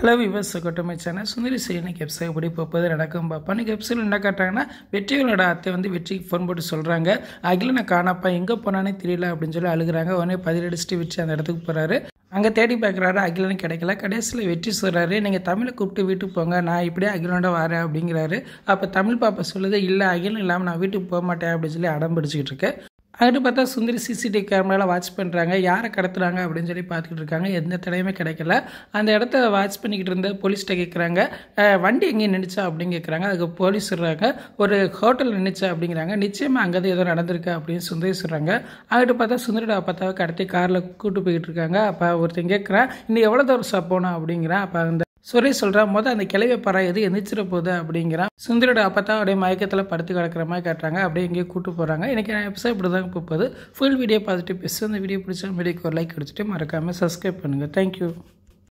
hello viewers கொட்டமை channel Sundari இன்னைக்கு எப்சைட் எப்படி போகுது நடக்கும் பாப்பா இன்றைக்கி எப்சைட் என்ன காட்டாங்கன்னா வெற்றிகளோட அத்தை வந்து வெற்றிக்கு ஃபோன் போட்டு சொல்கிறாங்க அகில நான் காணப்பா எங்கே போனானே தெரியல அப்படின்னு சொல்லி அழுகிறாங்க உடனே பதிலடிச்சுட்டு வெற்றி அந்த இடத்துக்கு போகிறாரு அங்கே தேடி பார்க்குறாரு அகிலனு கிடைக்கல கடைசியில் வெற்றி சொல்கிறாரு நீங்கள் தமிழை கூப்பிட்டு வீட்டுக்கு போங்க நான் இப்படியே அகிலனோட வரேன் அப்படிங்கிறாரு அப்போ தமிழ் பாப்பா சொல்லுது இல்லை அகிலன் இல்லாமல் நான் வீட்டுக்கு போக மாட்டேன் அப்படின்னு சொல்லி அடம் பிடிச்சிக்கிட்டு இருக்கேன் அதுட்டு பார்த்தா சுந்தரி சிசிடிவி கேமராலாம் வாட்ச் பண்ணுறாங்க யாரை கடத்துறாங்க அப்படின்னு சொல்லி பார்த்துக்கிட்டு இருக்காங்க எந்த தடையுமே கிடைக்கல அந்த இடத்த வாட்ச் பண்ணிக்கிட்டு இருந்த போலீஸ்கிட்ட கேட்குறாங்க வண்டி எங்கேயும் நினச்சா அப்படின்னு கேட்குறாங்க அதுக்கு போலீஸ் சொல்கிறாங்க ஒரு ஹோட்டல் நினச்சா அப்படிங்கிறாங்க நிச்சயமாக அங்கே தான் ஏதோ நடந்திருக்கு அப்படின்னு சுந்தரி சொல்கிறாங்க அதுட்டு பார்த்தா சுந்தரிடா பார்த்தா கடத்தி காரில் கூப்பிட்டு போய்கிட்டு இருக்காங்க அப்போ ஒருத்தன் கேட்குறான் இன்னும் எவ்வளோ தூரம் போனோம் அப்படிங்கிறான் அப்போ அந்த சுரேஷ் சொல்கிறான் மொதல் அந்த கிளவி பறா எது எந்திரிச்சிட போகுது அப்படிங்கிறான் சுந்தரோட தான் அப்படியே மயக்கத்தில் படுத்து கிடக்கிற மாதிரி கட்டுறாங்க அப்படியே எங்கேயோ கூட்டு போகிறாங்க எனக்கு நான் எபிசோட் இப்படி தான் போகுது ஃபுல் வீடியோ பார்த்துட்டு பேசு அந்த வீடியோ பிடிச்சா வீடியோக்கு ஒரு லைக் கொடுத்துட்டு மறக்காமல் சப்ஸ்கிரைப் பண்ணுங்கள் தேங்க்யூ